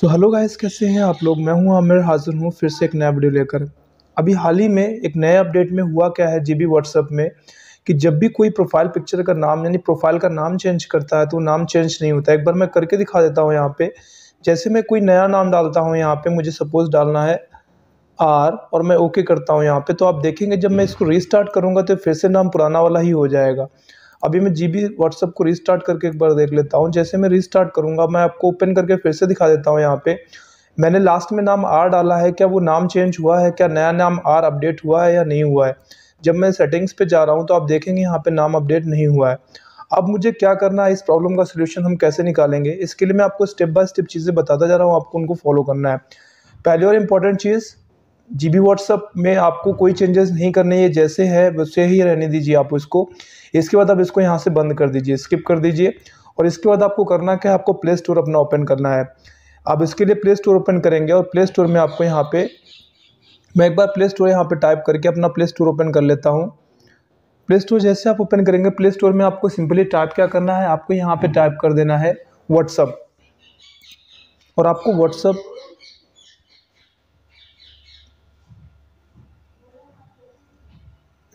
so hello guys कैसे हैं आप लोग मैं हूं आमिर हाजिर हूं फिर से एक नया वीडियो लेकर अभी हाल ही में एक नए अपडेट में हुआ क्या है जीबी व्हाट्सएप में कि जब भी कोई प्रोफाइल पिक्चर का नाम यानी प्रोफाइल का नाम चेंज करता है तो नाम चेंज नहीं होता एक बार मैं करके दिखा देता हूँ यहाँ पे जैसे मैं कोई नया नाम डालता हूँ यहाँ पर मुझे सपोज डालना है आर और मैं ओके करता हूँ यहाँ पर तो आप देखेंगे जब मैं इसको रिस्टार्ट करूँगा तो फिर से नाम पुराना वाला ही हो जाएगा अभी मैं जी बी व्हाट्सअप को रिस्टार्ट करके एक बार देख लेता हूँ जैसे मैं रिस्टार्ट करूँगा मैं आपको ओपन करके फिर से दिखा देता हूँ यहाँ पे मैंने लास्ट में नाम आर डाला है क्या वो नाम चेंज हुआ है क्या नया नाम आर अपडेट हुआ है या नहीं हुआ है जब मैं सेटिंग्स पे जा रहा हूँ तो आप देखेंगे यहाँ पे नाम अपडेट नहीं हुआ है अब मुझे क्या करना है इस प्रॉब्लम का सोल्यूशन हम कैसे निकालेंगे इसके लिए मैं आपको स्टेप बाय स्टेप चीज़ें बताता जा रहा हूँ आपको उनको फॉलो करना है पहली और इम्पॉर्टेंट चीज़ जी बी व्हाट्सअप में आपको कोई चेंजेस नहीं करने ये जैसे है वैसे ही रहने दीजिए आप इसको इसके बाद आप इसको यहाँ से बंद कर दीजिए स्किप कर दीजिए और इसके बाद आपको करना क्या है आपको प्ले स्टोर अपना ओपन करना है आप इसके लिए प्ले स्टोर ओपन करेंगे और प्ले स्टोर में आपको यहाँ पे मैं एक बार प्ले स्टोर यहाँ पे टाइप करके अपना प्ले स्टोर ओपन कर लेता हूँ प्ले स्टोर जैसे आप ओपन करेंगे प्ले स्टोर में आपको सिंपली टाइप क्या करना है आपको यहाँ पे टाइप कर देना है व्हाट्सअप और आपको व्हाट्सअप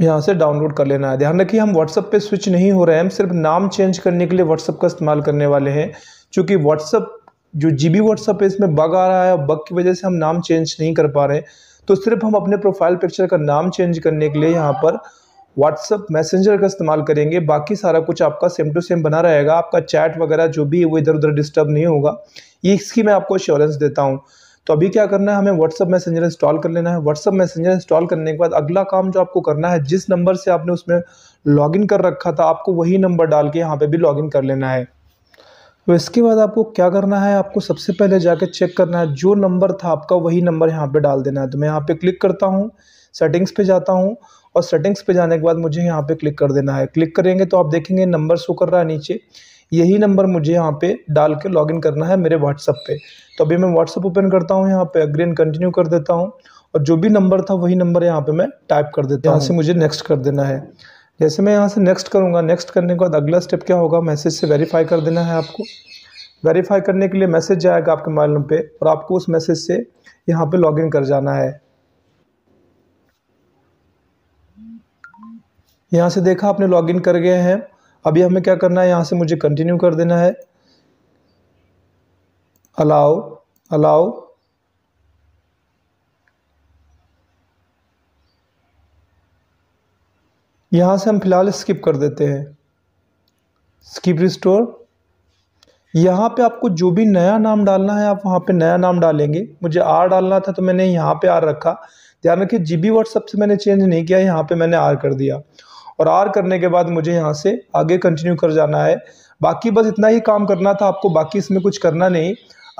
यहाँ से डाउनलोड कर लेना है ध्यान रखिए हम व्हाट्सअप पे स्विच नहीं हो रहे हैं हम सिर्फ नाम चेंज करने के लिए व्हाट्सअप का इस्तेमाल करने वाले हैं क्योंकि व्हाट्सअप जो जी बी व्हाट्सअप है इसमें बग आ रहा है और बग की वजह से हम नाम चेंज नहीं कर पा रहे तो सिर्फ हम अपने प्रोफाइल पिक्चर का नाम चेंज करने के लिए यहाँ पर व्हाट्सअप मैसेंजर का इस्तेमाल करेंगे बाकी सारा कुछ आपका सेम टू सेम बना रहेगा आपका चैट वगैरह जो भी है वो इधर उधर डिस्टर्ब नहीं होगा ये इसकी मैं आपको अश्योरेंस देता हूँ तो अभी क्या करना है हमें व्हाट्सअप मैसेंजर इंस्टॉल कर लेना है व्हाट्सअप मैसेंजर इंस्टॉल करने के बाद अगला काम जो आपको करना है जिस नंबर से आपने उसमें लॉगिन कर रखा था आपको वही नंबर डाल के यहाँ पे भी लॉगिन कर लेना है तो इसके बाद आपको क्या करना है आपको सबसे पहले जाके चेक करना है जो नंबर था आपका वही नंबर यहाँ पे डाल देना है तो मैं यहाँ पे क्लिक करता हूँ सेटिंग्स पे जाता हूँ और सेटिंग्स पे जाने के बाद मुझे यहाँ पे क्लिक कर देना है क्लिक करेंगे तो आप देखेंगे नंबर शो कर रहा है नीचे यही नंबर मुझे यहाँ पे डाल के लॉगिन करना है मेरे व्हाट्सअप पे तो अभी मैं व्हाट्सअप ओपन करता हूँ यहाँ पे अग्री एंड कंटिन्यू कर देता हूँ और जो भी नंबर था वही नंबर यहाँ पे मैं टाइप कर देता हूँ यहाँ से मुझे नेक्स्ट कर देना है जैसे मैं यहाँ से नेक्स्ट करूँगा नेक्स्ट करने के बाद अगला स्टेप क्या होगा मैसेज से वेरीफाई कर देना है आपको वेरीफाई करने के लिए मैसेज जाएगा आपके मोबाइल नंबर पर और आपको उस मैसेज से यहाँ पर इन कर जाना है यहाँ से देखा आपने लॉगिन कर गए हैं अभी हमें क्या करना है यहाँ से मुझे कंटिन्यू कर देना है अलाउ अलाओ यहाँ से हम फिलहाल स्किप कर देते हैं स्किप रिस्टोर यहाँ पे आपको जो भी नया नाम डालना है आप वहाँ पे नया नाम डालेंगे मुझे आर डालना था तो मैंने यहाँ पे आर रखा ध्यान रखिए जी बी व्हाट्सअप से मैंने चेंज नहीं किया यहाँ पे मैंने आर कर दिया और आर करने के बाद मुझे यहाँ से आगे कंटिन्यू कर जाना है बाकी बस इतना ही काम करना था आपको बाकी इसमें कुछ करना नहीं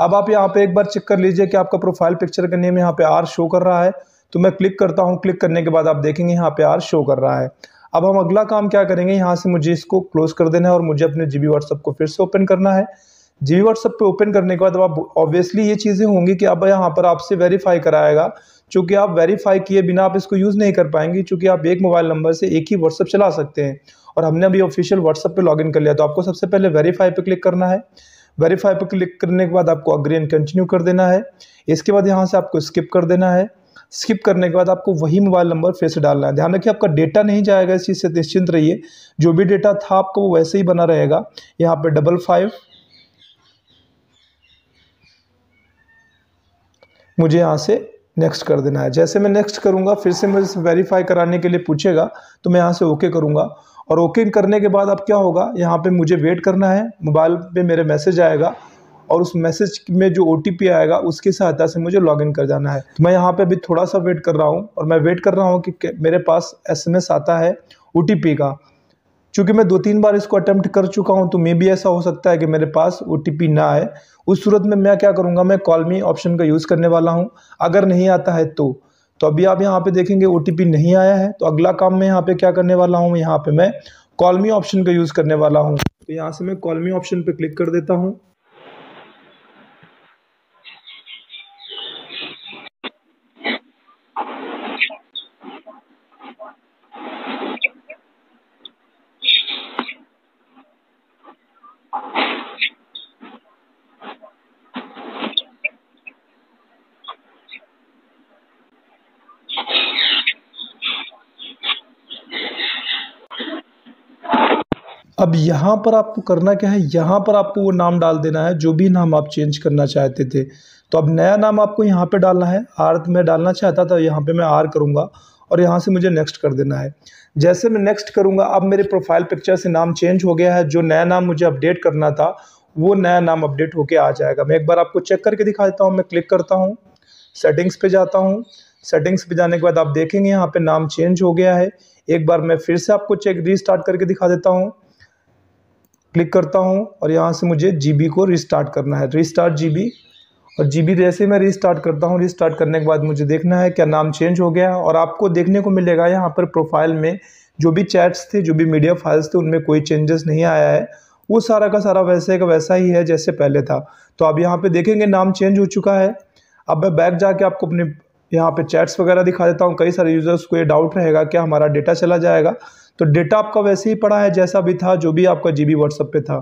अब आप यहाँ पे एक बार चेक कर लीजिए कि आपका प्रोफाइल पिक्चर करने में यहाँ पे आर शो कर रहा है तो मैं क्लिक करता हूँ क्लिक करने के बाद आप देखेंगे यहाँ पे आर शो कर रहा है अब हम अगला काम क्या करेंगे यहाँ से मुझे इसको क्लोज कर देना है और मुझे अपने जी बी व्हाट्सअप को फिर से ओपन करना है जी बी व्हाट्सअप पे ओपन करने के बाद अब आप ऑब्वियसली ये चीज़ें होंगी कि अब यहाँ पर आपसे वेरीफाई कराएगा चूँकि आप वेरीफाई किए बिना आप इसको यूज़ नहीं कर पाएंगे चूँकि आप एक मोबाइल नंबर से एक ही व्हाट्सअप चला सकते हैं और हमने अभी ऑफिशियल व्हाट्सअप पर लॉगिन कर लिया तो आपको सबसे पहले वेरीफाई पर क्लिक करना है वेरीफाई पर क्लिक करने के बाद आपको अग्री एंड कंटिन्यू कर देना है इसके बाद यहाँ से आपको स्किप कर देना है स्किप करने के बाद आपको वही मोबाइल नंबर फिर से डालना है ध्यान रखिए आपका डेटा नहीं जाएगा इस चीज़ से निश्चिंत रहिए जो भी डेटा था आपको वो वैसे ही बना रहेगा यहाँ पर डबल फाइव मुझे यहाँ से नेक्स्ट कर देना है जैसे मैं नेक्स्ट करूँगा फिर से मुझे वेरीफाई कराने के लिए पूछेगा तो मैं यहाँ से ओके करूँगा और ओके करने के बाद अब क्या होगा यहाँ पे मुझे वेट करना है मोबाइल पे मेरे मैसेज आएगा और उस मैसेज में जो ओ आएगा उसकी सहायता से मुझे लॉगिन कर जाना है तो मैं यहाँ पे अभी थोड़ा सा वेट कर रहा हूँ और मैं वेट कर रहा हूँ कि मेरे पास एस आता है ओ का चूँकि मैं दो तीन बार इसको अटैम्प्ट कर चुका हूँ तो मे भी ऐसा हो सकता है कि मेरे पास ओ ना आए उस सूरत में मैं क्या करूँगा मैं कॉल मी ऑप्शन का यूज़ करने वाला हूँ अगर नहीं आता है तो तो अभी आप यहाँ पे देखेंगे ओ नहीं आया है तो अगला काम मैं यहाँ पे क्या करने वाला हूँ यहाँ पे मैं कॉलमी ऑप्शन का यूज़ करने वाला हूँ तो यहाँ से मैं कॉलमी ऑप्शन पे क्लिक कर देता हूँ अब यहाँ पर आपको करना क्या है यहाँ पर आपको वो नाम डाल देना है जो भी नाम आप चेंज करना चाहते थे तो अब नया नाम आपको यहाँ पे डालना है आर मैं डालना चाहता था यहाँ पे मैं आर करूँगा और यहाँ से मुझे नेक्स्ट कर देना है जैसे मैं नेक्स्ट करूँगा अब मेरे प्रोफाइल पिक्चर से नाम चेंज हो गया है जो नया नाम मुझे अपडेट करना था वो नया नाम अपडेट होके आ जाएगा मैं एक बार आपको चेक करके दिखा देता हूँ मैं क्लिक करता हूँ सेटिंग्स पर जाता हूँ सेटिंग्स पर जाने के बाद आप देखेंगे यहाँ पर नाम चेंज हो गया है एक बार मैं फिर से आपको चेक री करके दिखा देता हूँ क्लिक करता हूँ और यहाँ से मुझे जी को रिस्टार्ट करना है रिस्टार्ट जी और बी जैसे मैं रिस्टार्ट करता हूँ रिस्टार्ट करने के बाद मुझे देखना है क्या नाम चेंज हो गया और आपको देखने को मिलेगा यहाँ पर प्रोफाइल में जो भी चैट्स थे जो भी मीडिया फाइल्स थे उनमें कोई चेंजेस नहीं आया है वो सारा का सारा वैसे का वैसा ही है जैसे पहले था तो आप यहाँ पे देखेंगे नाम चेंज हो चुका है अब मैं बैक जाके आपको अपने यहाँ पे चैट्स वगैरह दिखा देता हूँ कई सारे यूज़र्स को ये डाउट रहेगा क्या हमारा डेटा चला जाएगा तो डेटा आपका वैसे ही पड़ा है जैसा भी था जो भी आपका जी बी व्हाट्सएप पर था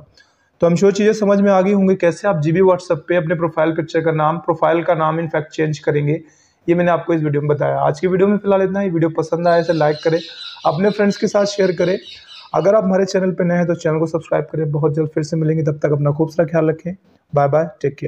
तो हम शो चीज़ें समझ में आ गई होंगी कैसे आप जी बी व्हाट्सएप पर अपने प्रोफाइल पिक्चर का नाम प्रोफाइल का नाम इनफैक्ट चेंज करेंगे ये मैंने आपको इस वीडियो में बताया आज की वीडियो में फिलहाल इतना ही वीडियो पसंद आया इसे लाइक करें अपने फ्रेंड्स के साथ शेयर करें अगर आप हमारे चैनल पर नए हैं तो चैनल को सब्सक्राइब करें बहुत जल्द फिर से मिलेंगे तब तक अपना खूब सारा ख्याल रखें बाय बाय टेक केयर